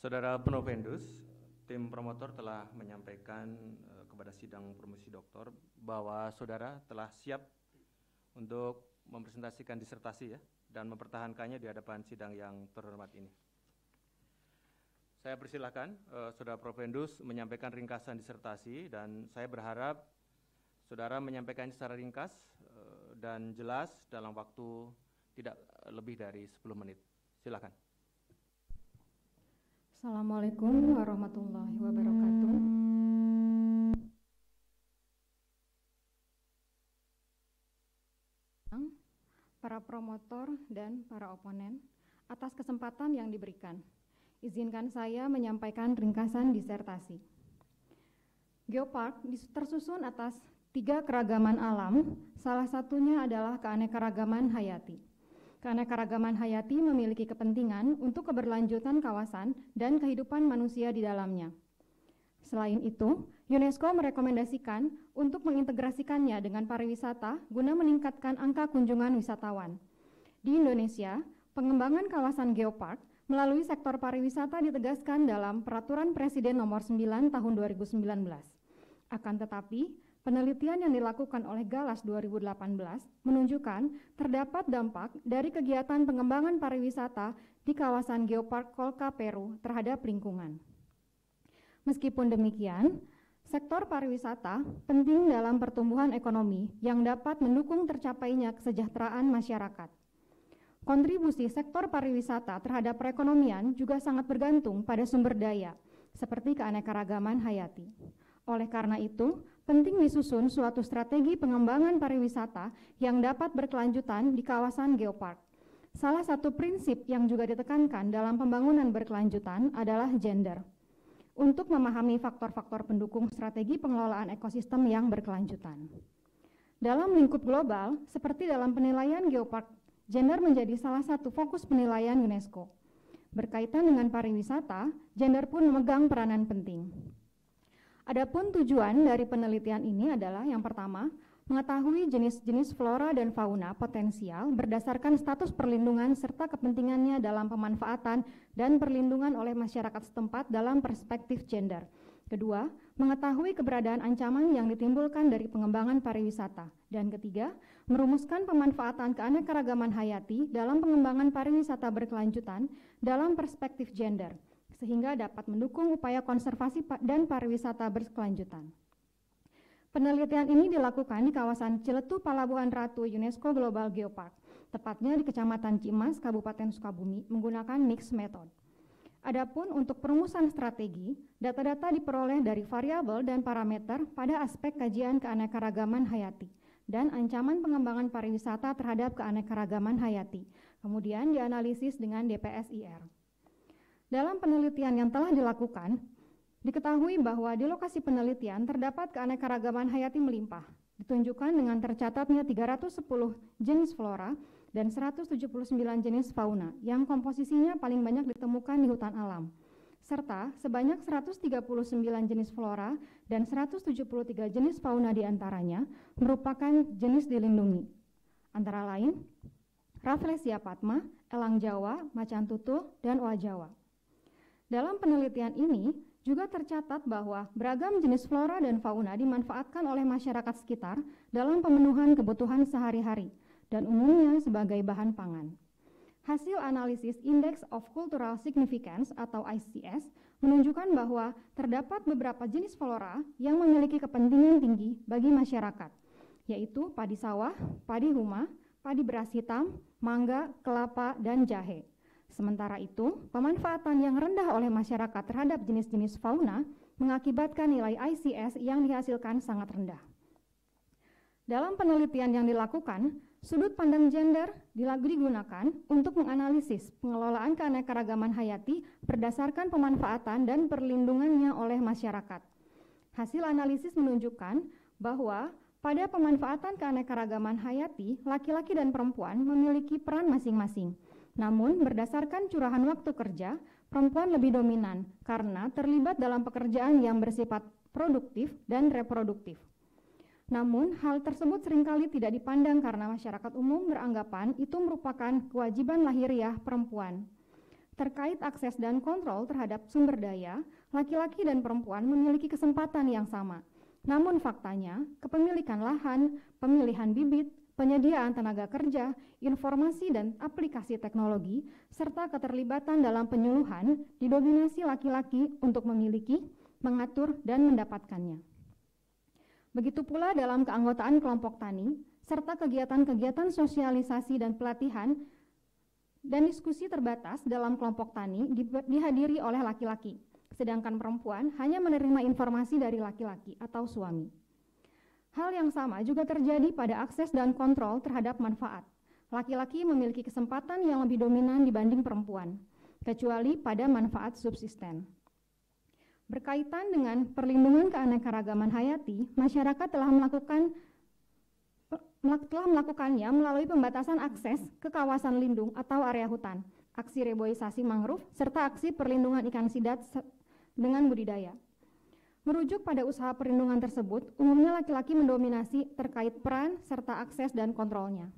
Saudara penovendus, tim promotor telah menyampaikan eh, kepada sidang promosi doktor bahwa saudara telah siap untuk mempresentasikan disertasi ya dan mempertahankannya di hadapan sidang yang terhormat ini. Saya persilahkan uh, saudara Provendus menyampaikan ringkasan disertasi dan saya berharap saudara menyampaikannya secara ringkas uh, dan jelas dalam waktu tidak lebih dari 10 menit. Silakan. Assalamualaikum warahmatullahi wabarakatuh. Para promotor dan para oponen, atas kesempatan yang diberikan, izinkan saya menyampaikan ringkasan disertasi. Geopark tersusun atas tiga keragaman alam, salah satunya adalah keanekaragaman hayati karena keragaman hayati memiliki kepentingan untuk keberlanjutan kawasan dan kehidupan manusia di dalamnya. Selain itu, UNESCO merekomendasikan untuk mengintegrasikannya dengan pariwisata guna meningkatkan angka kunjungan wisatawan. Di Indonesia, pengembangan kawasan geopark melalui sektor pariwisata ditegaskan dalam Peraturan Presiden Nomor 9 Tahun 2019. Akan tetapi, Penelitian yang dilakukan oleh Galas 2018 menunjukkan terdapat dampak dari kegiatan pengembangan pariwisata di kawasan Geopark Kolka Peru terhadap lingkungan. Meskipun demikian, sektor pariwisata penting dalam pertumbuhan ekonomi yang dapat mendukung tercapainya kesejahteraan masyarakat. Kontribusi sektor pariwisata terhadap perekonomian juga sangat bergantung pada sumber daya, seperti keanekaragaman hayati. Oleh karena itu, penting disusun suatu strategi pengembangan pariwisata yang dapat berkelanjutan di kawasan geopark. Salah satu prinsip yang juga ditekankan dalam pembangunan berkelanjutan adalah gender. Untuk memahami faktor-faktor pendukung strategi pengelolaan ekosistem yang berkelanjutan. Dalam lingkup global, seperti dalam penilaian geopark, gender menjadi salah satu fokus penilaian UNESCO. Berkaitan dengan pariwisata, gender pun memegang peranan penting. Adapun tujuan dari penelitian ini adalah yang pertama, mengetahui jenis-jenis flora dan fauna potensial berdasarkan status perlindungan serta kepentingannya dalam pemanfaatan dan perlindungan oleh masyarakat setempat dalam perspektif gender. Kedua, mengetahui keberadaan ancaman yang ditimbulkan dari pengembangan pariwisata. Dan ketiga, merumuskan pemanfaatan keanekaragaman hayati dalam pengembangan pariwisata berkelanjutan dalam perspektif gender sehingga dapat mendukung upaya konservasi dan pariwisata berkelanjutan. Penelitian ini dilakukan di kawasan Ciletu Palabuhan Ratu UNESCO Global Geopark, tepatnya di Kecamatan Cimas, Kabupaten Sukabumi, menggunakan mix method. Adapun untuk perumusan strategi, data-data diperoleh dari variabel dan parameter pada aspek kajian keanekaragaman hayati dan ancaman pengembangan pariwisata terhadap keanekaragaman hayati, kemudian dianalisis dengan DPSIR. Dalam penelitian yang telah dilakukan, diketahui bahwa di lokasi penelitian terdapat keanekaragaman hayati melimpah, ditunjukkan dengan tercatatnya 310 jenis flora dan 179 jenis fauna yang komposisinya paling banyak ditemukan di hutan alam, serta sebanyak 139 jenis flora dan 173 jenis fauna diantaranya merupakan jenis dilindungi. Antara lain, Rafflesia patma, elang Jawa, macan tutul, dan oa Jawa. Dalam penelitian ini, juga tercatat bahwa beragam jenis flora dan fauna dimanfaatkan oleh masyarakat sekitar dalam pemenuhan kebutuhan sehari-hari dan umumnya sebagai bahan pangan. Hasil analisis Index of Cultural Significance atau ICS menunjukkan bahwa terdapat beberapa jenis flora yang memiliki kepentingan tinggi bagi masyarakat, yaitu padi sawah, padi huma, padi beras hitam, mangga, kelapa, dan jahe. Sementara itu, pemanfaatan yang rendah oleh masyarakat terhadap jenis-jenis fauna mengakibatkan nilai ICS yang dihasilkan sangat rendah. Dalam penelitian yang dilakukan, sudut pandang gender digunakan untuk menganalisis pengelolaan keanekaragaman hayati berdasarkan pemanfaatan dan perlindungannya oleh masyarakat. Hasil analisis menunjukkan bahwa pada pemanfaatan keanekaragaman hayati, laki-laki dan perempuan memiliki peran masing-masing. Namun, berdasarkan curahan waktu kerja, perempuan lebih dominan karena terlibat dalam pekerjaan yang bersifat produktif dan reproduktif. Namun, hal tersebut seringkali tidak dipandang karena masyarakat umum beranggapan itu merupakan kewajiban lahiriah perempuan. Terkait akses dan kontrol terhadap sumber daya, laki-laki dan perempuan memiliki kesempatan yang sama. Namun faktanya, kepemilikan lahan, pemilihan bibit, penyediaan tenaga kerja, informasi dan aplikasi teknologi, serta keterlibatan dalam penyuluhan didominasi laki-laki untuk memiliki, mengatur, dan mendapatkannya. Begitu pula dalam keanggotaan kelompok tani, serta kegiatan-kegiatan sosialisasi dan pelatihan dan diskusi terbatas dalam kelompok tani dihadiri oleh laki-laki, sedangkan perempuan hanya menerima informasi dari laki-laki atau suami. Hal yang sama juga terjadi pada akses dan kontrol terhadap manfaat. Laki-laki memiliki kesempatan yang lebih dominan dibanding perempuan, kecuali pada manfaat subsisten. Berkaitan dengan perlindungan keanekaragaman hayati, masyarakat telah melakukan telah melakukannya melalui pembatasan akses ke kawasan lindung atau area hutan, aksi reboisasi mangrove, serta aksi perlindungan ikan sidat dengan budidaya. Merujuk pada usaha perlindungan tersebut, umumnya laki-laki mendominasi terkait peran serta akses dan kontrolnya.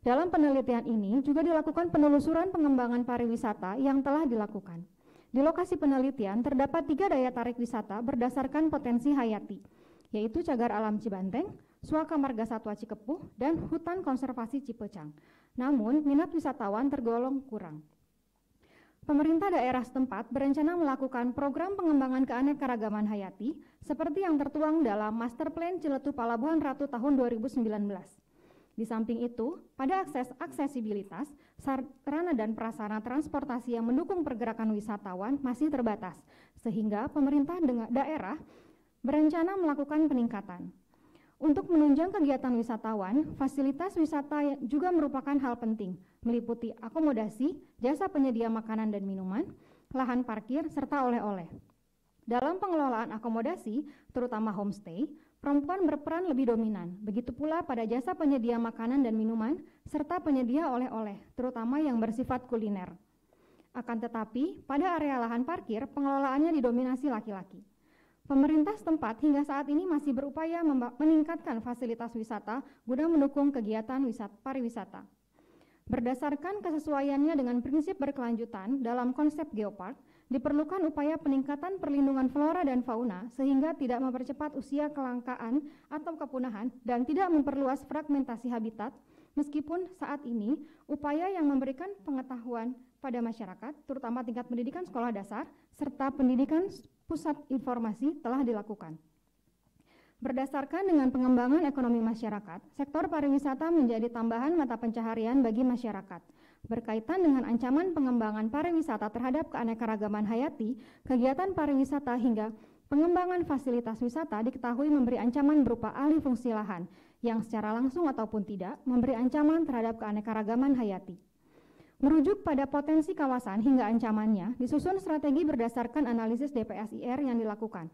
Dalam penelitian ini juga dilakukan penelusuran pengembangan pariwisata yang telah dilakukan. Di lokasi penelitian terdapat tiga daya tarik wisata berdasarkan potensi hayati, yaitu Cagar Alam Cibanteng, Suaka Marga Satwa Cikepuh, dan Hutan Konservasi Cipecang. Namun, minat wisatawan tergolong kurang. Pemerintah daerah setempat berencana melakukan program pengembangan keanekaragaman hayati seperti yang tertuang dalam Master Plan Ciletu Palabuhan Ratu tahun 2019. Di samping itu, pada akses aksesibilitas, sarana dan prasarana transportasi yang mendukung pergerakan wisatawan masih terbatas, sehingga pemerintah daerah berencana melakukan peningkatan. Untuk menunjang kegiatan wisatawan, fasilitas wisata juga merupakan hal penting, meliputi akomodasi, jasa penyedia makanan dan minuman, lahan parkir, serta oleh-oleh. Dalam pengelolaan akomodasi, terutama homestay, perempuan berperan lebih dominan, begitu pula pada jasa penyedia makanan dan minuman, serta penyedia oleh-oleh, terutama yang bersifat kuliner. Akan tetapi, pada area lahan parkir, pengelolaannya didominasi laki-laki. Pemerintah setempat hingga saat ini masih berupaya meningkatkan fasilitas wisata guna mendukung kegiatan wisata pariwisata. Berdasarkan kesesuaiannya dengan prinsip berkelanjutan dalam konsep geopark, diperlukan upaya peningkatan perlindungan flora dan fauna sehingga tidak mempercepat usia kelangkaan atau kepunahan dan tidak memperluas fragmentasi habitat, meskipun saat ini upaya yang memberikan pengetahuan pada masyarakat, terutama tingkat pendidikan sekolah dasar, serta pendidikan pusat informasi telah dilakukan. Berdasarkan dengan pengembangan ekonomi masyarakat, sektor pariwisata menjadi tambahan mata pencaharian bagi masyarakat. Berkaitan dengan ancaman pengembangan pariwisata terhadap keanekaragaman hayati, kegiatan pariwisata hingga pengembangan fasilitas wisata diketahui memberi ancaman berupa alih fungsi lahan yang secara langsung ataupun tidak memberi ancaman terhadap keanekaragaman hayati. Merujuk pada potensi kawasan hingga ancamannya, disusun strategi berdasarkan analisis DPSIR yang dilakukan,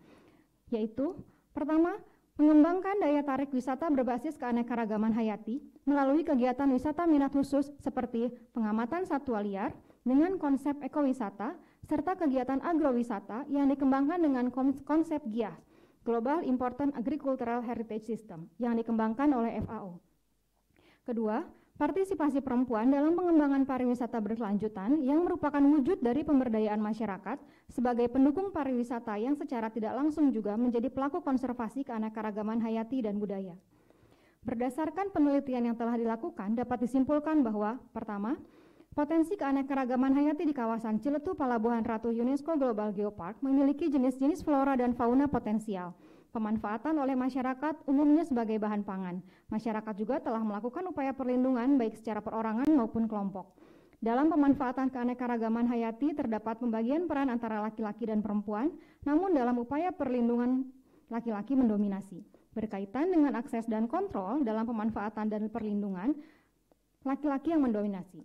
yaitu pertama, mengembangkan daya tarik wisata berbasis keanekaragaman hayati melalui kegiatan wisata minat khusus seperti pengamatan satwa liar dengan konsep ekowisata serta kegiatan agrowisata yang dikembangkan dengan konsep GIAS, Global Important Agricultural Heritage System, yang dikembangkan oleh FAO. Kedua, partisipasi perempuan dalam pengembangan pariwisata berkelanjutan yang merupakan wujud dari pemberdayaan masyarakat sebagai pendukung pariwisata yang secara tidak langsung juga menjadi pelaku konservasi keanekaragaman hayati dan budaya. Berdasarkan penelitian yang telah dilakukan, dapat disimpulkan bahwa pertama, potensi keanekaragaman hayati di kawasan Ciletu Palabuhan Ratu UNESCO Global Geopark memiliki jenis-jenis flora dan fauna potensial – pemanfaatan oleh masyarakat umumnya sebagai bahan pangan. Masyarakat juga telah melakukan upaya perlindungan baik secara perorangan maupun kelompok. Dalam pemanfaatan keanekaragaman hayati terdapat pembagian peran antara laki-laki dan perempuan, namun dalam upaya perlindungan laki-laki mendominasi. Berkaitan dengan akses dan kontrol dalam pemanfaatan dan perlindungan, laki-laki yang mendominasi.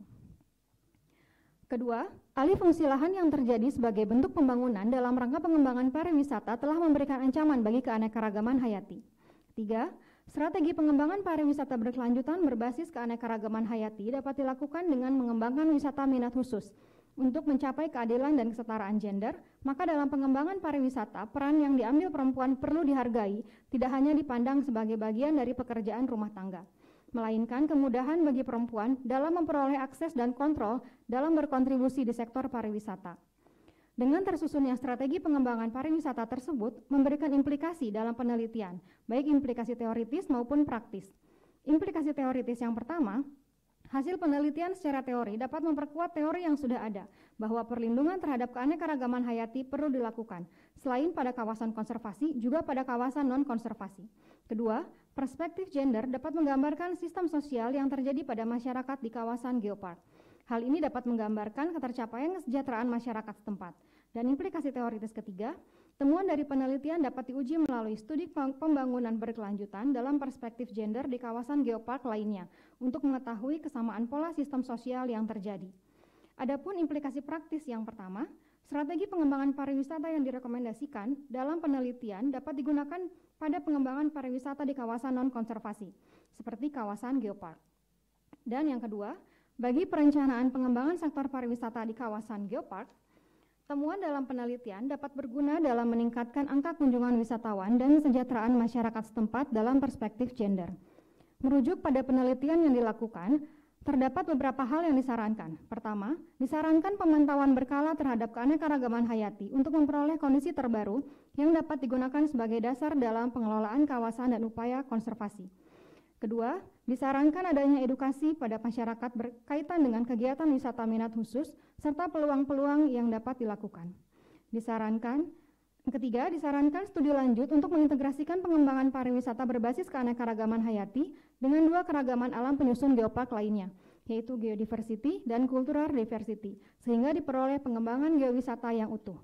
Kedua, alih fungsi lahan yang terjadi sebagai bentuk pembangunan dalam rangka pengembangan pariwisata telah memberikan ancaman bagi keanekaragaman hayati. Tiga, strategi pengembangan pariwisata berkelanjutan berbasis keanekaragaman hayati dapat dilakukan dengan mengembangkan wisata minat khusus. Untuk mencapai keadilan dan kesetaraan gender, maka dalam pengembangan pariwisata, peran yang diambil perempuan perlu dihargai, tidak hanya dipandang sebagai bagian dari pekerjaan rumah tangga melainkan kemudahan bagi perempuan dalam memperoleh akses dan kontrol dalam berkontribusi di sektor pariwisata. Dengan tersusunnya strategi pengembangan pariwisata tersebut memberikan implikasi dalam penelitian, baik implikasi teoritis maupun praktis. Implikasi teoritis yang pertama, hasil penelitian secara teori dapat memperkuat teori yang sudah ada bahwa perlindungan terhadap keanekaragaman hayati perlu dilakukan, selain pada kawasan konservasi juga pada kawasan non-konservasi. Kedua, perspektif gender dapat menggambarkan sistem sosial yang terjadi pada masyarakat di kawasan geopark. Hal ini dapat menggambarkan ketercapaian kesejahteraan masyarakat setempat. Dan implikasi teoritis ketiga, temuan dari penelitian dapat diuji melalui studi pembangunan berkelanjutan dalam perspektif gender di kawasan geopark lainnya untuk mengetahui kesamaan pola sistem sosial yang terjadi. Adapun implikasi praktis yang pertama, strategi pengembangan pariwisata yang direkomendasikan dalam penelitian dapat digunakan pada pengembangan pariwisata di kawasan non-konservasi, seperti kawasan geopark. Dan yang kedua, bagi perencanaan pengembangan sektor pariwisata di kawasan geopark, temuan dalam penelitian dapat berguna dalam meningkatkan angka kunjungan wisatawan dan kesejahteraan masyarakat setempat dalam perspektif gender. Merujuk pada penelitian yang dilakukan, terdapat beberapa hal yang disarankan. Pertama, disarankan pemantauan berkala terhadap keanekaragaman hayati untuk memperoleh kondisi terbaru yang dapat digunakan sebagai dasar dalam pengelolaan kawasan dan upaya konservasi. Kedua, disarankan adanya edukasi pada masyarakat berkaitan dengan kegiatan wisata minat khusus serta peluang-peluang yang dapat dilakukan. Disarankan Ketiga, disarankan studi lanjut untuk mengintegrasikan pengembangan pariwisata berbasis keanekaragaman hayati dengan dua keragaman alam penyusun geopark lainnya, yaitu geodiversity dan cultural diversity, sehingga diperoleh pengembangan geowisata yang utuh.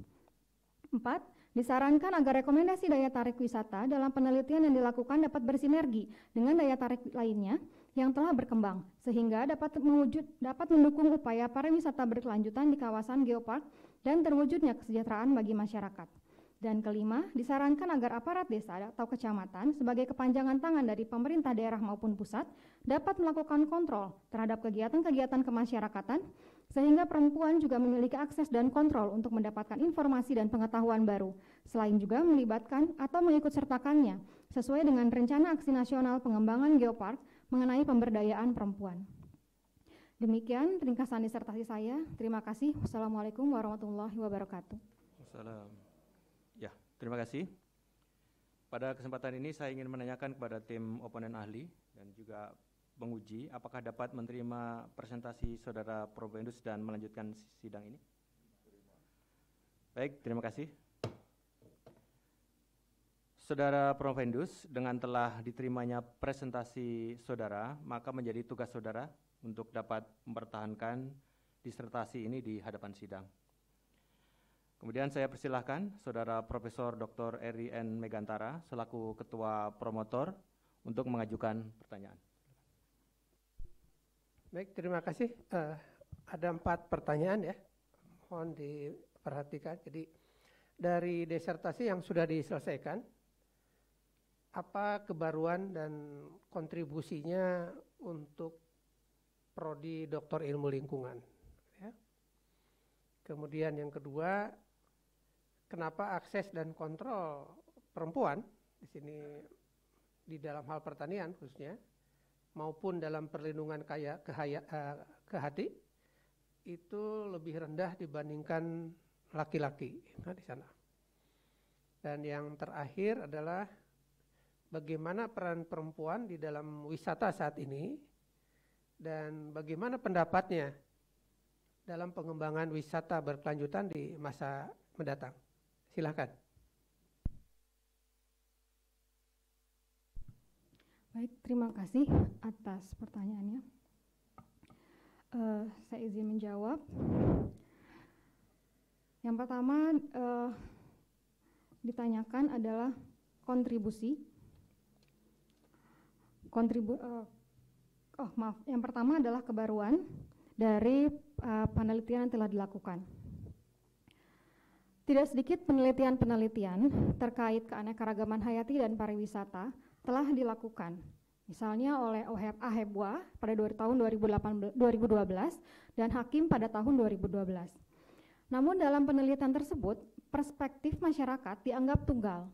Empat, Disarankan agar rekomendasi daya tarik wisata dalam penelitian yang dilakukan dapat bersinergi dengan daya tarik lainnya yang telah berkembang, sehingga dapat mewujud dapat mendukung upaya pariwisata berkelanjutan di kawasan geopark dan terwujudnya kesejahteraan bagi masyarakat. Dan kelima, disarankan agar aparat desa atau kecamatan sebagai kepanjangan tangan dari pemerintah daerah maupun pusat dapat melakukan kontrol terhadap kegiatan-kegiatan kemasyarakatan sehingga perempuan juga memiliki akses dan kontrol untuk mendapatkan informasi dan pengetahuan baru, selain juga melibatkan atau mengikut sertakannya sesuai dengan Rencana Aksi Nasional Pengembangan Geopark mengenai pemberdayaan perempuan. Demikian ringkasan disertasi saya. Terima kasih. Wassalamualaikum warahmatullahi wabarakatuh. Wassalam. Ya, terima kasih. Pada kesempatan ini saya ingin menanyakan kepada tim oponen ahli dan juga menguji apakah dapat menerima presentasi saudara Probendus dan melanjutkan sidang ini? Baik, terima kasih. Saudara Provendus, dengan telah diterimanya presentasi saudara, maka menjadi tugas saudara untuk dapat mempertahankan disertasi ini di hadapan sidang. Kemudian saya persilahkan saudara Profesor Dr. Eri N. Megantara selaku Ketua Promotor untuk mengajukan pertanyaan. Baik, terima kasih. Uh, ada empat pertanyaan ya, mohon diperhatikan. Jadi dari desertasi yang sudah diselesaikan, apa kebaruan dan kontribusinya untuk prodi Doktor Ilmu Lingkungan? Ya. Kemudian yang kedua, kenapa akses dan kontrol perempuan di sini di dalam hal pertanian khususnya maupun dalam perlindungan kaya kehaya, eh, ke hati itu lebih rendah dibandingkan laki-laki nah, di sana. Dan yang terakhir adalah bagaimana peran perempuan di dalam wisata saat ini dan bagaimana pendapatnya dalam pengembangan wisata berkelanjutan di masa mendatang. Silahkan. Baik, terima kasih atas pertanyaannya. Uh, saya izin menjawab. Yang pertama uh, ditanyakan adalah kontribusi. Kontribu uh, oh maaf, yang pertama adalah kebaruan dari uh, penelitian yang telah dilakukan. Tidak sedikit penelitian-penelitian terkait keanekaragaman hayati dan pariwisata telah dilakukan. Misalnya oleh OHEP Ahebwa pada tahun 2012 dan Hakim pada tahun 2012. Namun dalam penelitian tersebut, perspektif masyarakat dianggap tunggal.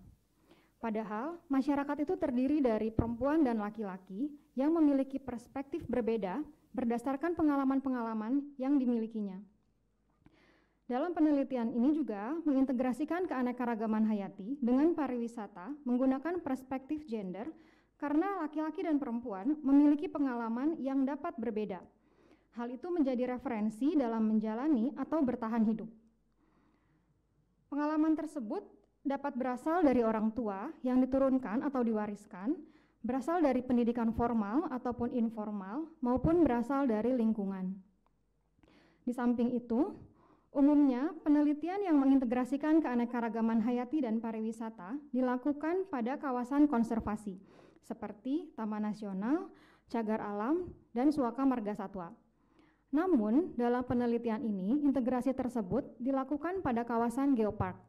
Padahal masyarakat itu terdiri dari perempuan dan laki-laki yang memiliki perspektif berbeda berdasarkan pengalaman-pengalaman yang dimilikinya. Dalam penelitian ini juga mengintegrasikan keanekaragaman hayati dengan pariwisata menggunakan perspektif gender karena laki-laki dan perempuan memiliki pengalaman yang dapat berbeda. Hal itu menjadi referensi dalam menjalani atau bertahan hidup. Pengalaman tersebut dapat berasal dari orang tua yang diturunkan atau diwariskan, berasal dari pendidikan formal ataupun informal, maupun berasal dari lingkungan. Di samping itu, Umumnya, penelitian yang mengintegrasikan keanekaragaman hayati dan pariwisata dilakukan pada kawasan konservasi, seperti Taman Nasional, Cagar Alam, dan Suaka Marga Satwa. Namun, dalam penelitian ini, integrasi tersebut dilakukan pada kawasan geopark,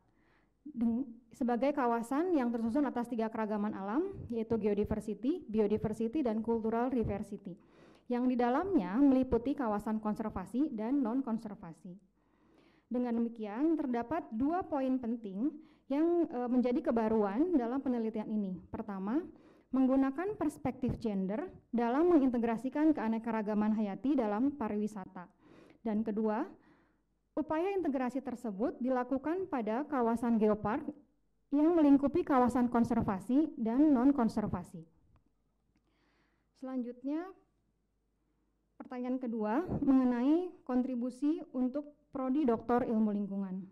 sebagai kawasan yang tersusun atas tiga keragaman alam, yaitu geodiversity, biodiversity, dan cultural diversity, yang di dalamnya meliputi kawasan konservasi dan non-konservasi. Dengan demikian, terdapat dua poin penting yang e, menjadi kebaruan dalam penelitian ini. Pertama, menggunakan perspektif gender dalam mengintegrasikan keanekaragaman hayati dalam pariwisata. Dan kedua, upaya integrasi tersebut dilakukan pada kawasan geopark yang melingkupi kawasan konservasi dan non-konservasi. Selanjutnya, pertanyaan kedua mengenai kontribusi untuk prodi doktor ilmu lingkungan.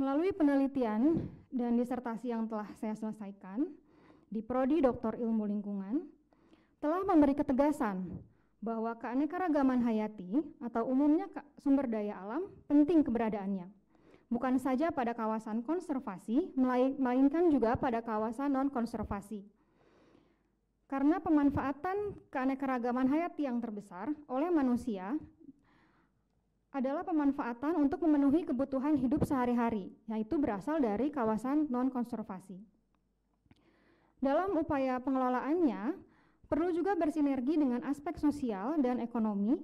Melalui penelitian dan disertasi yang telah saya selesaikan di prodi doktor ilmu lingkungan, telah memberi ketegasan bahwa keanekaragaman hayati atau umumnya sumber daya alam penting keberadaannya. Bukan saja pada kawasan konservasi, melainkan juga pada kawasan non-konservasi karena pemanfaatan keanekaragaman hayati yang terbesar oleh manusia adalah pemanfaatan untuk memenuhi kebutuhan hidup sehari-hari, yaitu berasal dari kawasan non-konservasi. Dalam upaya pengelolaannya, perlu juga bersinergi dengan aspek sosial dan ekonomi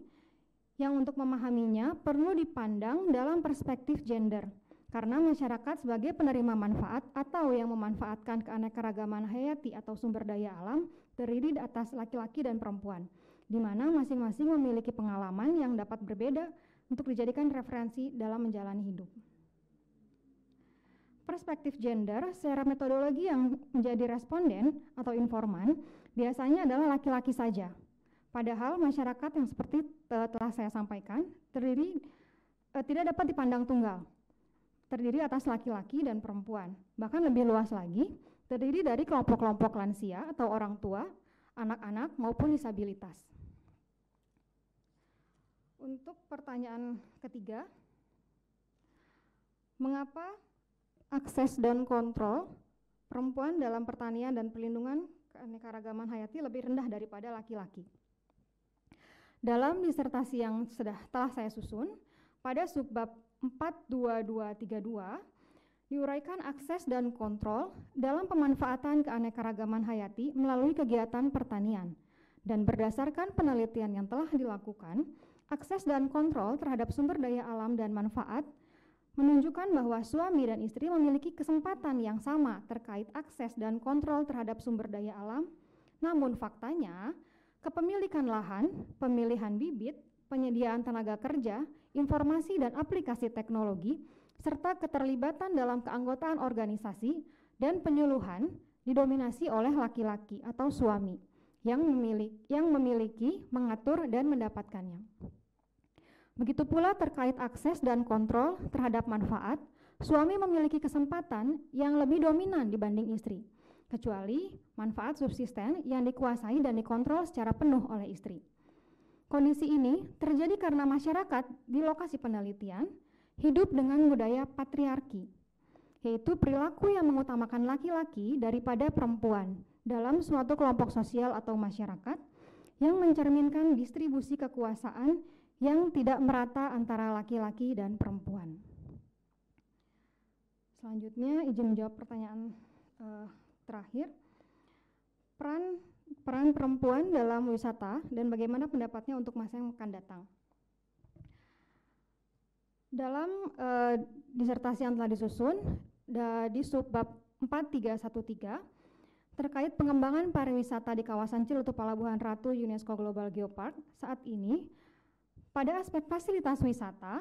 yang untuk memahaminya perlu dipandang dalam perspektif gender – karena masyarakat sebagai penerima manfaat atau yang memanfaatkan keanekaragaman hayati atau sumber daya alam terdiri di atas laki-laki dan perempuan, di mana masing-masing memiliki pengalaman yang dapat berbeda untuk dijadikan referensi dalam menjalani hidup. Perspektif gender secara metodologi yang menjadi responden atau informan biasanya adalah laki-laki saja. Padahal masyarakat yang seperti eh, telah saya sampaikan terdiri eh, tidak dapat dipandang tunggal, terdiri atas laki-laki dan perempuan. Bahkan lebih luas lagi, terdiri dari kelompok-kelompok lansia atau orang tua, anak-anak maupun disabilitas. Untuk pertanyaan ketiga, mengapa akses dan kontrol perempuan dalam pertanian dan pelindungan keanekaragaman hayati lebih rendah daripada laki-laki? Dalam disertasi yang sudah telah saya susun, pada subbab 42232 diuraikan akses dan kontrol dalam pemanfaatan keanekaragaman hayati melalui kegiatan pertanian. Dan berdasarkan penelitian yang telah dilakukan, akses dan kontrol terhadap sumber daya alam dan manfaat menunjukkan bahwa suami dan istri memiliki kesempatan yang sama terkait akses dan kontrol terhadap sumber daya alam. Namun faktanya, kepemilikan lahan, pemilihan bibit, penyediaan tenaga kerja informasi dan aplikasi teknologi, serta keterlibatan dalam keanggotaan organisasi dan penyuluhan didominasi oleh laki-laki atau suami yang memiliki, yang memiliki, mengatur dan mendapatkannya. Begitu pula terkait akses dan kontrol terhadap manfaat, suami memiliki kesempatan yang lebih dominan dibanding istri, kecuali manfaat subsisten yang dikuasai dan dikontrol secara penuh oleh istri. Kondisi ini terjadi karena masyarakat di lokasi penelitian hidup dengan budaya patriarki, yaitu perilaku yang mengutamakan laki-laki daripada perempuan dalam suatu kelompok sosial atau masyarakat yang mencerminkan distribusi kekuasaan yang tidak merata antara laki-laki dan perempuan. Selanjutnya, izin menjawab pertanyaan uh, terakhir. Peran peran perempuan dalam wisata dan bagaimana pendapatnya untuk masa yang akan datang. Dalam e, disertasi yang telah disusun da, di subbab 4313 terkait pengembangan pariwisata di kawasan Ciletuh palabuhan Ratu UNESCO Global Geopark saat ini pada aspek fasilitas wisata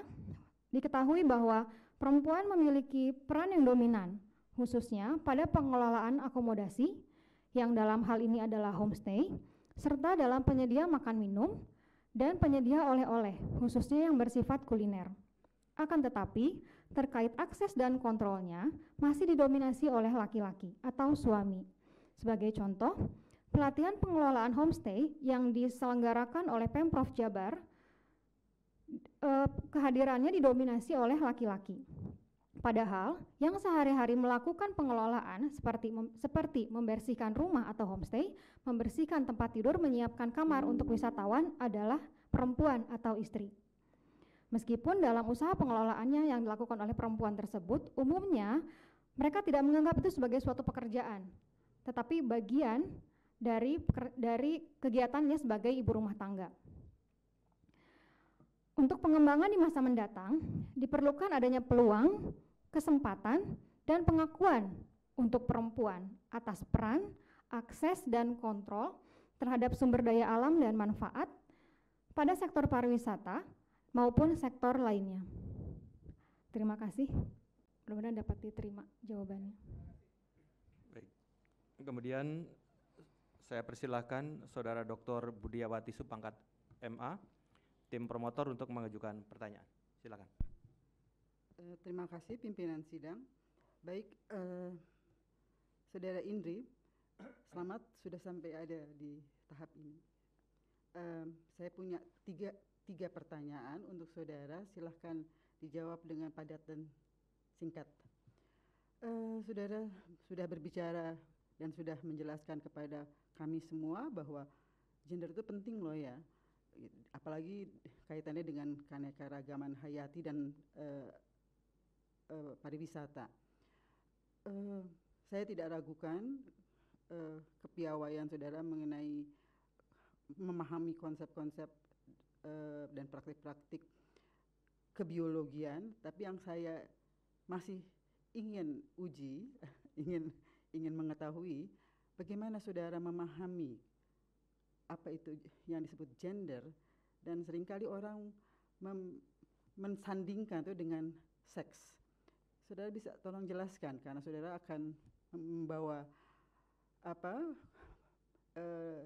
diketahui bahwa perempuan memiliki peran yang dominan khususnya pada pengelolaan akomodasi, yang dalam hal ini adalah homestay, serta dalam penyedia makan minum dan penyedia oleh-oleh, khususnya yang bersifat kuliner. Akan tetapi, terkait akses dan kontrolnya masih didominasi oleh laki-laki atau suami. Sebagai contoh, pelatihan pengelolaan homestay yang diselenggarakan oleh Pemprov Jabar eh, kehadirannya didominasi oleh laki-laki Padahal, yang sehari-hari melakukan pengelolaan seperti mem seperti membersihkan rumah atau homestay, membersihkan tempat tidur, menyiapkan kamar untuk wisatawan adalah perempuan atau istri. Meskipun dalam usaha pengelolaannya yang dilakukan oleh perempuan tersebut, umumnya mereka tidak menganggap itu sebagai suatu pekerjaan, tetapi bagian dari dari kegiatannya sebagai ibu rumah tangga. Untuk pengembangan di masa mendatang, diperlukan adanya peluang kesempatan, dan pengakuan untuk perempuan atas peran, akses, dan kontrol terhadap sumber daya alam dan manfaat pada sektor pariwisata maupun sektor lainnya. Terima kasih. Mudah-mudahan dapat diterima jawabannya. Baik. Kemudian saya persilahkan Saudara Dr. Budiawati Supangkat MA, tim promotor untuk mengajukan pertanyaan. Silakan. Eh, terima kasih pimpinan sidang. Baik, eh, Saudara Indri, selamat sudah sampai ada di tahap ini. Eh, saya punya tiga, tiga pertanyaan untuk saudara, silahkan dijawab dengan padat dan singkat. Eh, saudara sudah berbicara dan sudah menjelaskan kepada kami semua bahwa gender itu penting loh ya, apalagi kaitannya dengan keanekaragaman hayati dan eh, uh, pariwisata. Uh, saya tidak ragukan uh, kepiawaian saudara mengenai memahami konsep-konsep uh, dan praktik-praktik kebiologian, tapi yang saya masih ingin uji, ingin ingin mengetahui bagaimana saudara memahami apa itu yang disebut gender dan seringkali orang mem- mensandingkan itu dengan seks. Saudara bisa tolong jelaskan karena saudara akan membawa apa uh,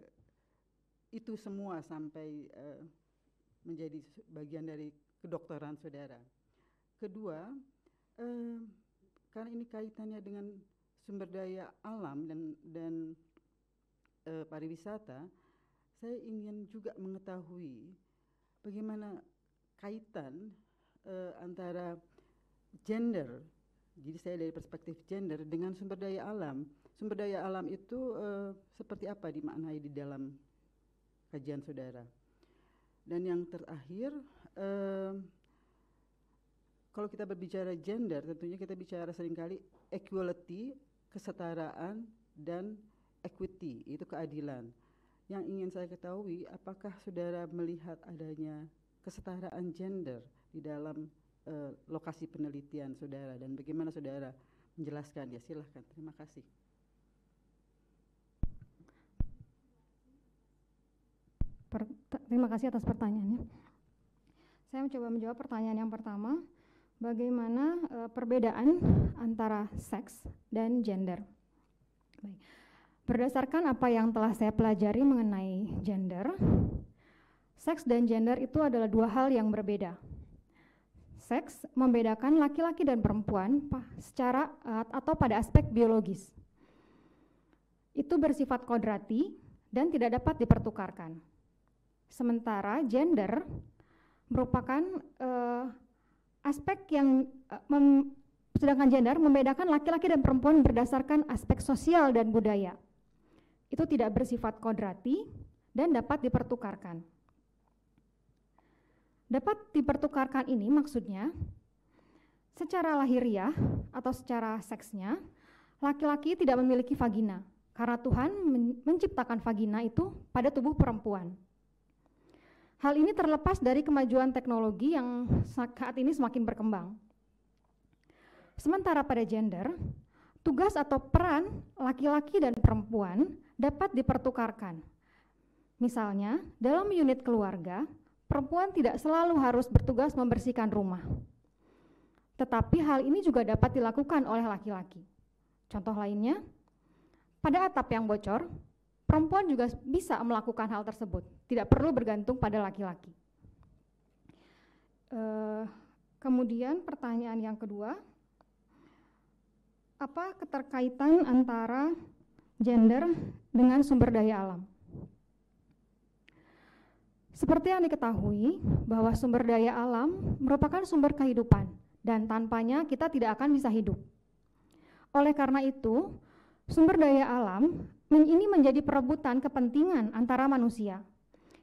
itu semua sampai uh, menjadi bagian dari kedokteran saudara. Kedua, uh, karena ini kaitannya dengan sumber daya alam dan dan uh, pariwisata, saya ingin juga mengetahui bagaimana kaitan uh, antara gender. Jadi saya dari perspektif gender dengan sumber daya alam. Sumber daya alam itu uh, seperti apa dimaknai di dalam kajian saudara? Dan yang terakhir, uh, kalau kita berbicara gender, tentunya kita bicara seringkali equality, kesetaraan, dan equity, itu keadilan. Yang ingin saya ketahui, apakah saudara melihat adanya kesetaraan gender di dalam eh, lokasi penelitian saudara dan bagaimana saudara menjelaskan ya silahkan terima kasih per, terima kasih atas pertanyaannya. Saya mencoba menjawab pertanyaan yang pertama, bagaimana eh, perbedaan antara seks dan gender? Berdasarkan apa yang telah saya pelajari mengenai gender, seks dan gender itu adalah dua hal yang berbeda seks membedakan laki-laki dan perempuan secara eh, atau pada aspek biologis. Itu bersifat kodrati dan tidak dapat dipertukarkan. Sementara gender merupakan uh, aspek yang uh, mem, sedangkan gender membedakan laki-laki dan perempuan berdasarkan aspek sosial dan budaya. Itu tidak bersifat kodrati dan dapat dipertukarkan. Dapat dipertukarkan ini maksudnya secara lahiriah atau secara seksnya laki-laki tidak memiliki vagina karena Tuhan menciptakan vagina itu pada tubuh perempuan. Hal ini terlepas dari kemajuan teknologi yang saat ini semakin berkembang. Sementara pada gender, tugas atau peran laki-laki dan perempuan dapat dipertukarkan. Misalnya, dalam unit keluarga, perempuan tidak selalu harus bertugas membersihkan rumah. Tetapi hal ini juga dapat dilakukan oleh laki-laki. Contoh lainnya, pada atap yang bocor, perempuan juga bisa melakukan hal tersebut, tidak perlu bergantung pada laki-laki. Uh, kemudian pertanyaan yang kedua, apa keterkaitan antara gender dengan sumber daya alam? Seperti yang diketahui bahwa sumber daya alam merupakan sumber kehidupan dan tanpanya kita tidak akan bisa hidup. Oleh karena itu, sumber daya alam ini menjadi perebutan kepentingan antara manusia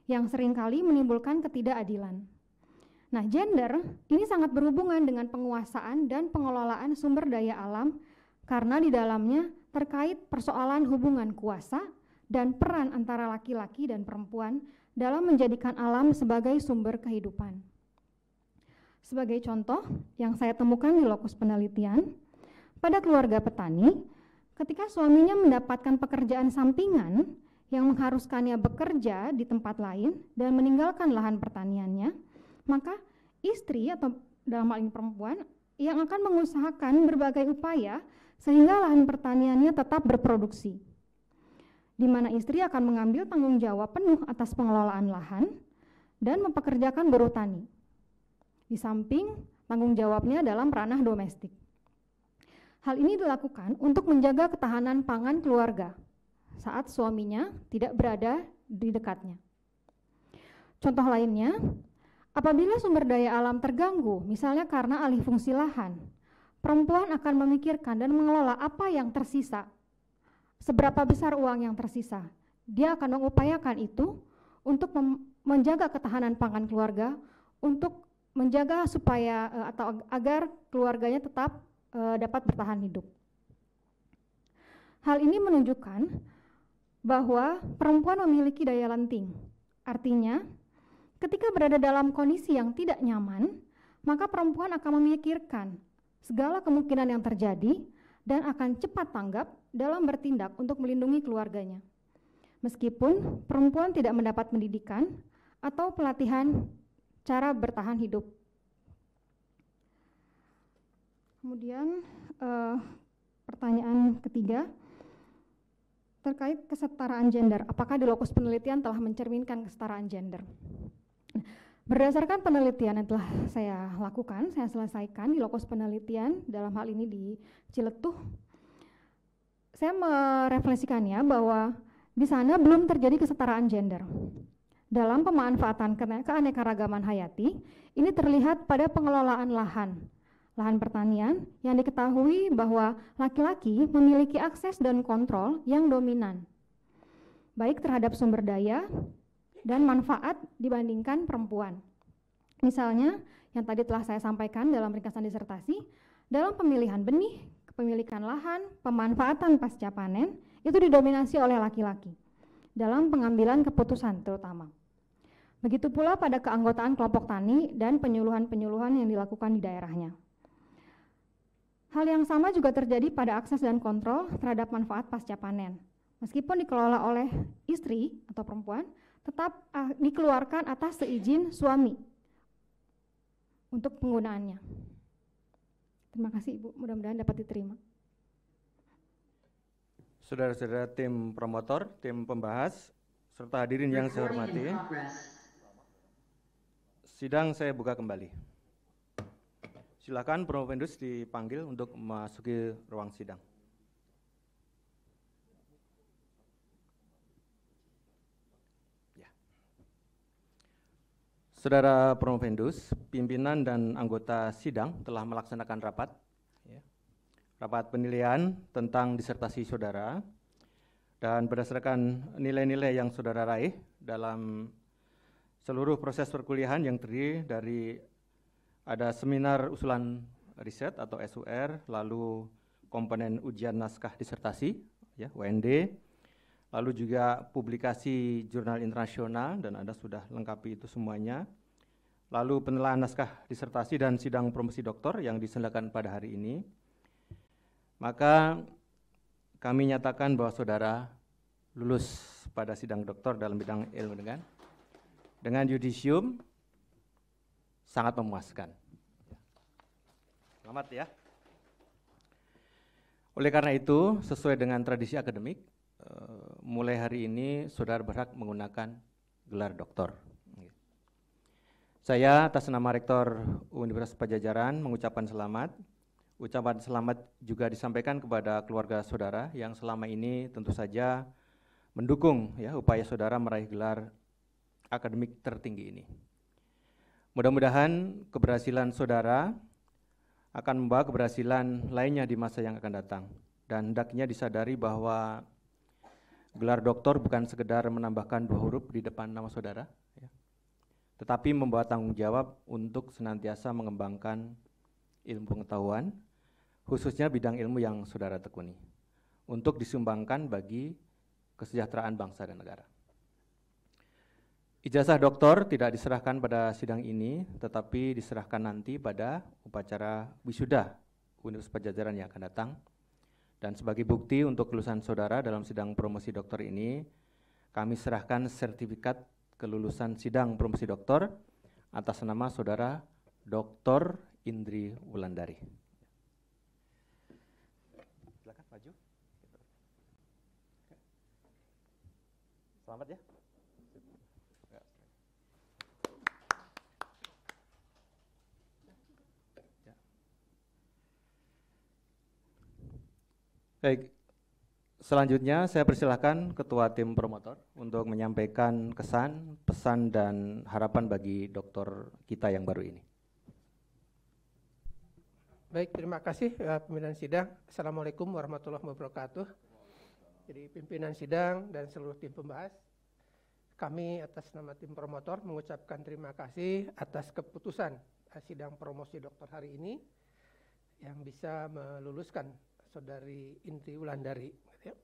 yang seringkali menimbulkan ketidakadilan. Nah, gender ini sangat berhubungan dengan penguasaan dan pengelolaan sumber daya alam karena di dalamnya terkait persoalan hubungan kuasa dan peran antara laki-laki dan perempuan dalam menjadikan alam sebagai sumber kehidupan. Sebagai contoh yang saya temukan di lokus penelitian, pada keluarga petani, ketika suaminya mendapatkan pekerjaan sampingan yang mengharuskannya bekerja di tempat lain dan meninggalkan lahan pertaniannya, maka istri atau dalam hal ini perempuan yang akan mengusahakan berbagai upaya sehingga lahan pertaniannya tetap berproduksi di mana istri akan mengambil tanggung jawab penuh atas pengelolaan lahan dan mempekerjakan buruh tani. Di samping tanggung jawabnya dalam ranah domestik. Hal ini dilakukan untuk menjaga ketahanan pangan keluarga saat suaminya tidak berada di dekatnya. Contoh lainnya, apabila sumber daya alam terganggu, misalnya karena alih fungsi lahan, perempuan akan memikirkan dan mengelola apa yang tersisa seberapa besar uang yang tersisa. Dia akan mengupayakan itu untuk menjaga ketahanan pangan keluarga, untuk menjaga supaya eh, atau agar keluarganya tetap eh, dapat bertahan hidup. Hal ini menunjukkan bahwa perempuan memiliki daya lenting. Artinya, ketika berada dalam kondisi yang tidak nyaman, maka perempuan akan memikirkan segala kemungkinan yang terjadi dan akan cepat tanggap dalam bertindak untuk melindungi keluarganya. Meskipun perempuan tidak mendapat pendidikan atau pelatihan cara bertahan hidup. Kemudian eh, pertanyaan ketiga terkait kesetaraan gender. Apakah di lokus penelitian telah mencerminkan kesetaraan gender? Berdasarkan penelitian yang telah saya lakukan, saya selesaikan di lokus penelitian, dalam hal ini di Ciletuh, saya merefleksikannya bahwa di sana belum terjadi kesetaraan gender. Dalam pemanfaatan keanekaragaman hayati, ini terlihat pada pengelolaan lahan, lahan pertanian yang diketahui bahwa laki-laki memiliki akses dan kontrol yang dominan, baik terhadap sumber daya dan manfaat dibandingkan perempuan. Misalnya, yang tadi telah saya sampaikan dalam ringkasan disertasi, dalam pemilihan benih, kepemilikan lahan, pemanfaatan pasca panen itu didominasi oleh laki-laki dalam pengambilan keputusan terutama. Begitu pula pada keanggotaan kelompok tani dan penyuluhan-penyuluhan yang dilakukan di daerahnya. Hal yang sama juga terjadi pada akses dan kontrol terhadap manfaat pasca panen. Meskipun dikelola oleh istri atau perempuan, tetap ah, dikeluarkan atas seizin suami untuk penggunaannya. Terima kasih Ibu, mudah-mudahan dapat diterima. Saudara-saudara tim promotor, tim pembahas, serta hadirin yang saya hormati, sidang saya buka kembali. Silakan Prof. dipanggil untuk memasuki ruang sidang. Saudara Promovendus, pimpinan dan anggota sidang telah melaksanakan rapat ya. rapat penilaian tentang disertasi saudara dan berdasarkan nilai-nilai yang saudara raih dalam seluruh proses perkuliahan yang terdiri dari ada seminar usulan riset atau SUR, lalu komponen ujian naskah disertasi ya WND, lalu juga publikasi jurnal internasional dan Anda sudah lengkapi itu semuanya. Lalu penelaan naskah disertasi dan sidang promosi doktor yang diselenggarakan pada hari ini. Maka kami nyatakan bahwa saudara lulus pada sidang doktor dalam bidang ilmu dengan dengan judisium sangat memuaskan. Selamat ya. Oleh karena itu, sesuai dengan tradisi akademik, eh, mulai hari ini saudara berhak menggunakan gelar doktor. Saya atas nama Rektor Universitas Pajajaran mengucapkan selamat. Ucapan selamat juga disampaikan kepada keluarga saudara yang selama ini tentu saja mendukung ya upaya saudara meraih gelar akademik tertinggi ini. Mudah-mudahan keberhasilan saudara akan membawa keberhasilan lainnya di masa yang akan datang dan hendaknya disadari bahwa Gelar doktor bukan sekedar menambahkan dua huruf di depan nama saudara, ya, tetapi membawa tanggung jawab untuk senantiasa mengembangkan ilmu pengetahuan, khususnya bidang ilmu yang saudara tekuni, untuk disumbangkan bagi kesejahteraan bangsa dan negara. Ijazah doktor tidak diserahkan pada sidang ini, tetapi diserahkan nanti pada upacara wisuda Universitas Pajajaran yang akan datang dan sebagai bukti untuk kelulusan saudara dalam sidang promosi doktor ini, kami serahkan sertifikat kelulusan sidang promosi doktor atas nama saudara Dr. Indri Wulandari. Selamat ya. Baik, selanjutnya saya persilahkan Ketua Tim Promotor untuk menyampaikan kesan, pesan, dan harapan bagi dokter kita yang baru ini. Baik, terima kasih uh, pimpinan sidang. Assalamualaikum warahmatullahi wabarakatuh. Jadi pimpinan sidang dan seluruh tim pembahas, kami atas nama tim promotor mengucapkan terima kasih atas keputusan eh, sidang promosi dokter hari ini yang bisa meluluskan saudari Inti Wulandari. Gitu ya.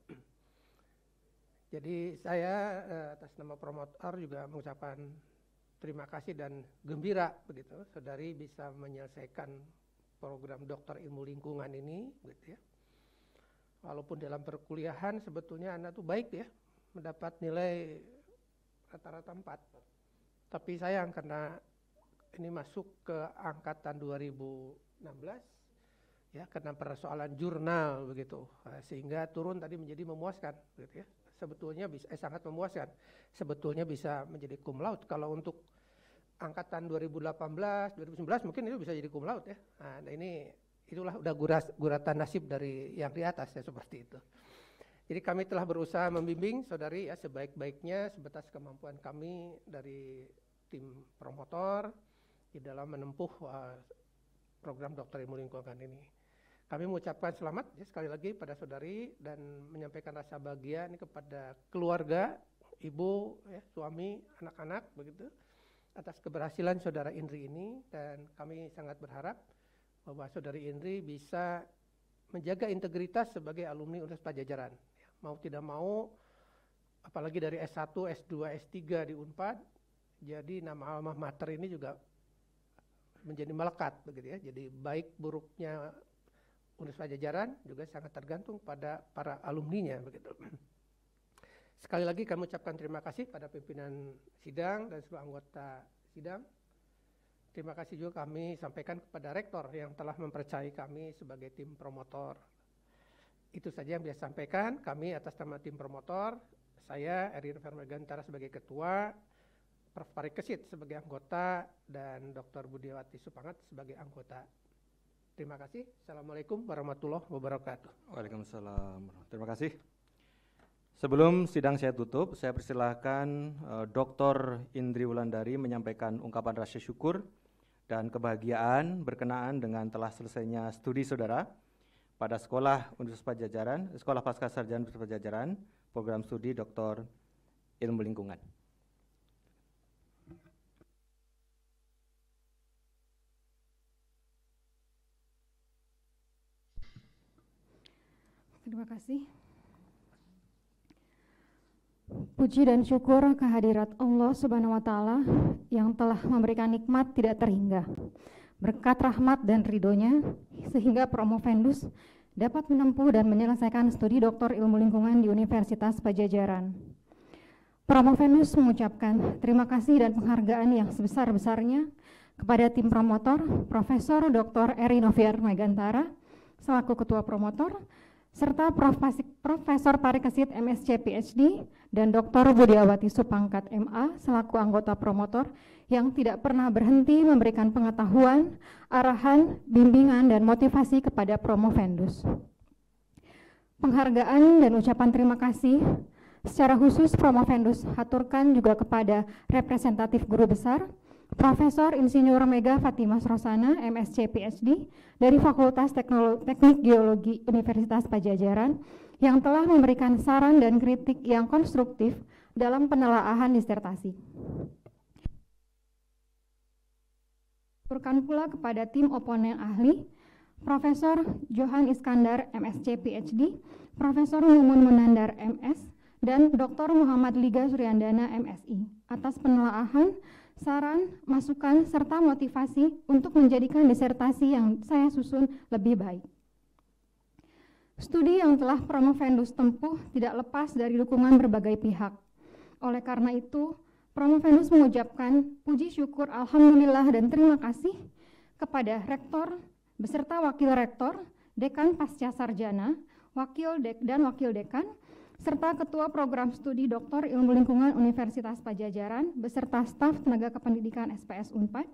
Jadi saya eh, atas nama promotor juga mengucapkan terima kasih dan gembira begitu, saudari bisa menyelesaikan program dokter ilmu lingkungan ini, gitu ya. Walaupun dalam perkuliahan sebetulnya anak tuh baik ya, mendapat nilai rata-rata 4. Tapi sayang karena ini masuk ke angkatan 2016 ya karena persoalan jurnal begitu nah, sehingga turun tadi menjadi memuaskan gitu ya sebetulnya bisa eh, sangat memuaskan sebetulnya bisa menjadi cum laude kalau untuk angkatan 2018 2019 mungkin itu bisa jadi cum laude ya nah, nah ini itulah udah guras, guratan nasib dari yang di atas ya seperti itu jadi kami telah berusaha membimbing saudari ya sebaik-baiknya sebatas kemampuan kami dari tim promotor di dalam menempuh uh, program dokter ilmu lingkungan ini. Kami mengucapkan selamat ya, sekali lagi pada saudari dan menyampaikan rasa bahagia ini kepada keluarga, ibu, ya, suami, anak-anak begitu atas keberhasilan saudara Indri ini dan kami sangat berharap bahwa saudari Indri bisa menjaga integritas sebagai alumni Universitas Pajajaran. Ya, mau tidak mau apalagi dari S1, S2, S3 di Unpad jadi nama alma mater ini juga menjadi melekat begitu ya. Jadi baik buruknya Universitas Jajaran juga sangat tergantung pada para alumninya begitu. Sekali lagi kami ucapkan terima kasih pada pimpinan sidang dan seluruh anggota sidang. Terima kasih juga kami sampaikan kepada rektor yang telah mempercayai kami sebagai tim promotor. Itu saja yang bisa sampaikan kami atas nama tim promotor. Saya Erin Vermegantara sebagai ketua, Prof. Farid Kesit sebagai anggota, dan Dr. Budiawati Supangat sebagai anggota Terima kasih. Assalamualaikum warahmatullahi wabarakatuh. Waalaikumsalam. Terima kasih. Sebelum sidang saya tutup, saya persilahkan uh, eh, Dr. Indri Wulandari menyampaikan ungkapan rasa syukur dan kebahagiaan berkenaan dengan telah selesainya studi saudara pada Sekolah Universitas Pajajaran, Sekolah Pasca Sarjana Universitas Pajajaran, program studi Doktor Ilmu Lingkungan. Terima kasih. Puji dan syukur kehadirat Allah Subhanahu wa taala yang telah memberikan nikmat tidak terhingga. Berkat rahmat dan ridhonya sehingga Promovendus dapat menempuh dan menyelesaikan studi Doktor Ilmu Lingkungan di Universitas Pajajaran. Promovendus mengucapkan terima kasih dan penghargaan yang sebesar-besarnya kepada tim promotor Profesor Dr. Eri Noviar Megantara selaku Ketua Promotor serta Prof. Profesor Parikesit MSc PhD dan Dr. Budiawati Supangkat MA selaku anggota promotor yang tidak pernah berhenti memberikan pengetahuan, arahan, bimbingan, dan motivasi kepada promo promovendus. Penghargaan dan ucapan terima kasih secara khusus promo promovendus haturkan juga kepada representatif guru besar, Profesor Insinyur Mega Fatimah Rosana, MSc PhD dari Fakultas Teknolo Teknik Geologi Universitas Pajajaran yang telah memberikan saran dan kritik yang konstruktif dalam penelaahan disertasi. Turkan pula kepada tim oponen ahli, Profesor Johan Iskandar, MSc PhD, Profesor Mumun Munandar, MS, dan Dr. Muhammad Liga Suryandana, MSI, atas penelaahan saran, masukan, serta motivasi untuk menjadikan disertasi yang saya susun lebih baik. Studi yang telah Promovendus tempuh tidak lepas dari dukungan berbagai pihak. Oleh karena itu, Promovendus mengucapkan puji syukur alhamdulillah dan terima kasih kepada rektor beserta wakil rektor, dekan pasca sarjana, wakil dek dan wakil dekan, serta Ketua Program Studi Doktor Ilmu Lingkungan Universitas Pajajaran beserta staf tenaga kependidikan SPS Unpad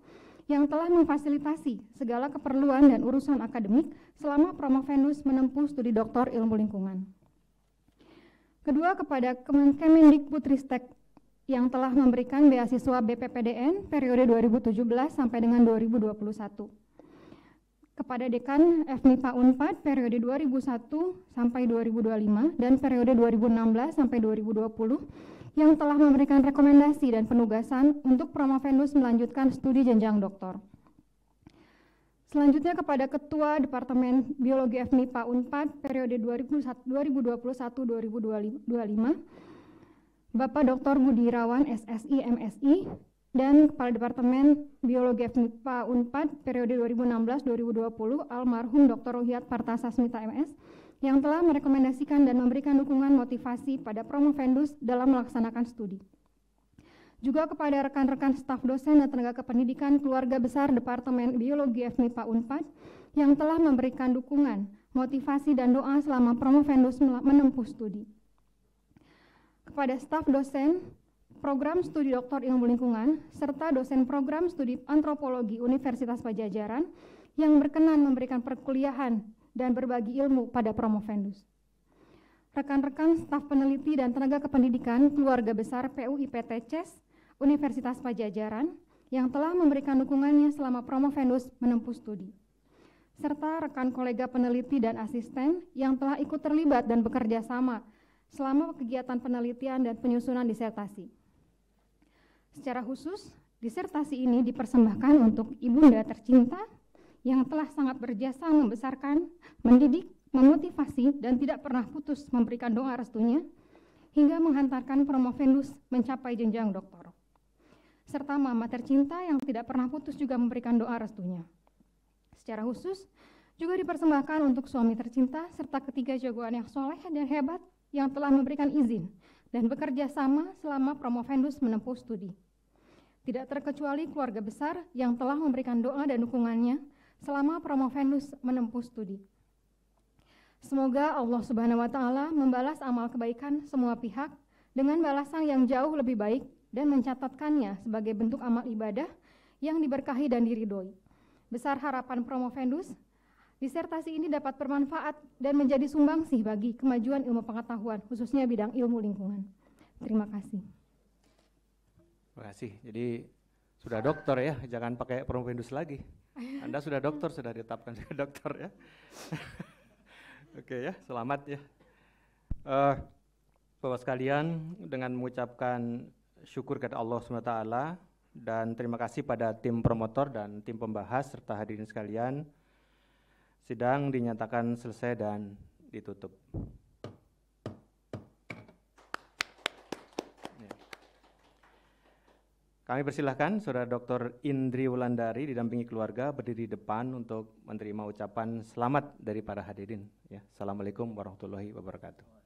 yang telah memfasilitasi segala keperluan dan urusan akademik selama Venus menempuh studi doktor ilmu lingkungan. Kedua, kepada Kemendikbudristek yang telah memberikan beasiswa BPPDN periode 2017 sampai dengan 2021 kepada dekan FMIPA Unpad periode 2001 sampai 2025 dan periode 2016 sampai 2020 yang telah memberikan rekomendasi dan penugasan untuk Promovendus melanjutkan studi jenjang doktor. Selanjutnya kepada Ketua Departemen Biologi FMIPA Unpad periode 2021-2025 Bapak Dr. Budi Rawan SSI MSI dan Kepala Departemen Biologi FMIPA UNPAD periode 2016-2020 almarhum Dr. Ruhiat Partasasmita MS yang telah merekomendasikan dan memberikan dukungan motivasi pada promovendus dalam melaksanakan studi. Juga kepada rekan-rekan staf dosen dan tenaga kependidikan keluarga besar Departemen Biologi FMIPA UNPAD yang telah memberikan dukungan, motivasi, dan doa selama promovendus menempuh studi. Kepada staf dosen, program studi doktor ilmu lingkungan, serta dosen program studi antropologi Universitas Pajajaran yang berkenan memberikan perkuliahan dan berbagi ilmu pada Promovendus. Rekan-rekan staf peneliti dan tenaga kependidikan keluarga besar PUIPT CES Universitas Pajajaran yang telah memberikan dukungannya selama Promovendus menempuh studi serta rekan kolega peneliti dan asisten yang telah ikut terlibat dan bekerja sama selama kegiatan penelitian dan penyusunan disertasi. Secara khusus, disertasi ini dipersembahkan untuk ibunda tercinta yang telah sangat berjasa membesarkan, mendidik, memotivasi, dan tidak pernah putus memberikan doa restunya hingga menghantarkan promovendus mencapai jenjang doktor. Serta mama tercinta yang tidak pernah putus juga memberikan doa restunya. Secara khusus, juga dipersembahkan untuk suami tercinta serta ketiga jagoan yang soleh dan hebat yang telah memberikan izin dan bekerja sama selama Promovendus menempuh studi. Tidak terkecuali keluarga besar yang telah memberikan doa dan dukungannya selama Promovendus menempuh studi. Semoga Allah Subhanahu wa taala membalas amal kebaikan semua pihak dengan balasan yang jauh lebih baik dan mencatatkannya sebagai bentuk amal ibadah yang diberkahi dan diridhoi. Besar harapan Promovendus Disertasi ini dapat bermanfaat dan menjadi sumbangsih bagi kemajuan ilmu pengetahuan, khususnya bidang ilmu lingkungan. Terima kasih. Terima kasih. Jadi sudah dokter ya, jangan pakai promovendus lagi. Anda sudah dokter, sudah ditetapkan sebagai dokter ya. Oke ya, selamat ya. Uh, Bapak sekalian, dengan mengucapkan syukur kepada Allah SWT dan terima kasih pada tim promotor dan tim pembahas serta hadirin sekalian. Sidang dinyatakan selesai dan ditutup. Ya. Kami persilahkan Saudara Dr. Indri Wulandari didampingi keluarga berdiri di depan untuk menerima ucapan selamat dari para hadirin. Ya, Assalamualaikum warahmatullahi wabarakatuh.